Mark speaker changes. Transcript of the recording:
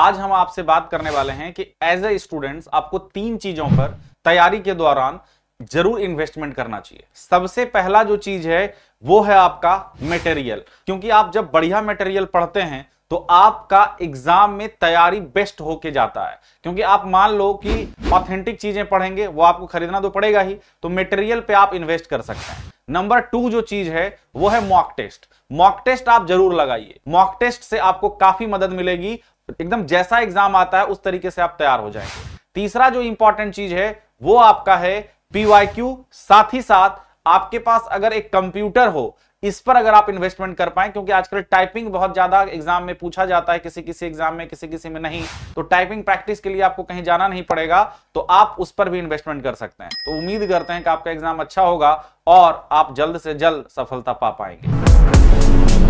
Speaker 1: आज हम आपसे बात करने वाले हैं कि एज ए स्टूडेंट्स आपको तीन चीजों पर तैयारी के दौरान जरूर इन्वेस्टमेंट करना चाहिए सबसे पहला जो चीज है वो है आपका मेटेरियल क्योंकि आप जब बढ़िया मेटेरियल पढ़ते हैं तो आपका एग्जाम में तैयारी बेस्ट होके जाता है क्योंकि आप मान लो कि ऑथेंटिक चीजें पढ़ेंगे वो आपको खरीदना तो पड़ेगा ही तो मेटेरियल पे आप इन्वेस्ट कर सकते हैं नंबर टू जो चीज है वो है मॉक टेस्ट मॉक टेस्ट आप जरूर लगाइए मॉक टेस्ट से आपको काफी मदद मिलेगी एकदम जैसा एग्जाम आता है उस तरीके से आप तैयार हो जाएंगे तीसरा जो इंपॉर्टेंट चीज है वो आपका है पीवाईक्यू साथ ही साथ आपके पास अगर एक कंप्यूटर हो इस पर अगर आप इन्वेस्टमेंट कर पाए क्योंकि आजकल टाइपिंग बहुत ज्यादा एग्जाम में पूछा जाता है किसी किसी एग्जाम में किसी किसी में नहीं तो टाइपिंग प्रैक्टिस के लिए आपको कहीं जाना नहीं पड़ेगा तो आप उस पर भी इन्वेस्टमेंट कर सकते हैं तो उम्मीद करते हैं कि आपका एग्जाम अच्छा होगा और आप जल्द से जल्द सफलता पा पाएंगे